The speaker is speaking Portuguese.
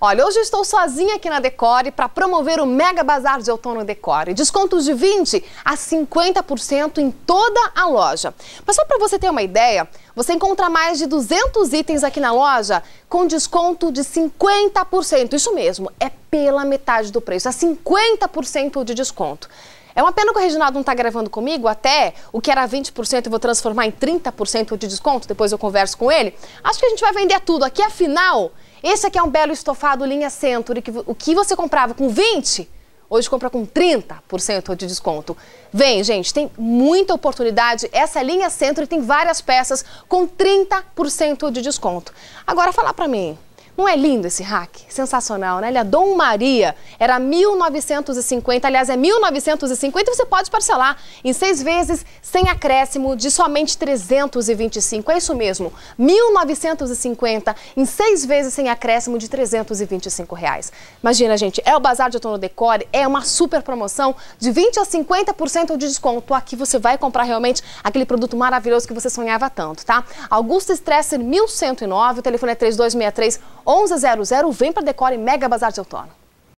Olha, hoje estou sozinha aqui na Decore para promover o Mega Bazar de Outono Decore. Descontos de 20% a 50% em toda a loja. Mas só para você ter uma ideia, você encontra mais de 200 itens aqui na loja com desconto de 50%. Isso mesmo, é pela metade do preço, é 50% de desconto. É uma pena que o Reginaldo não está gravando comigo, até o que era 20% eu vou transformar em 30% de desconto, depois eu converso com ele. Acho que a gente vai vender tudo aqui, afinal, esse aqui é um belo estofado linha Century, que o que você comprava com 20, hoje compra com 30% de desconto. Vem, gente, tem muita oportunidade. Essa linha Century tem várias peças com 30% de desconto. Agora, falar para mim, não é lindo esse hack? Sensacional, né? Ele é Dom Maria, era 1950, aliás, é 1950 e você pode parcelar em seis vezes sem acréscimo de somente 325. É isso mesmo, 1950 em seis vezes sem acréscimo de 325 reais. Imagina, gente, é o Bazar de Outono Decore, é uma super promoção de 20 a 50% de desconto. Aqui você vai comprar realmente aquele produto maravilhoso que você sonhava tanto, tá? Augusto Stresser 1109, o telefone é 3263 1100 vem para Decore Mega Bazar de Outono.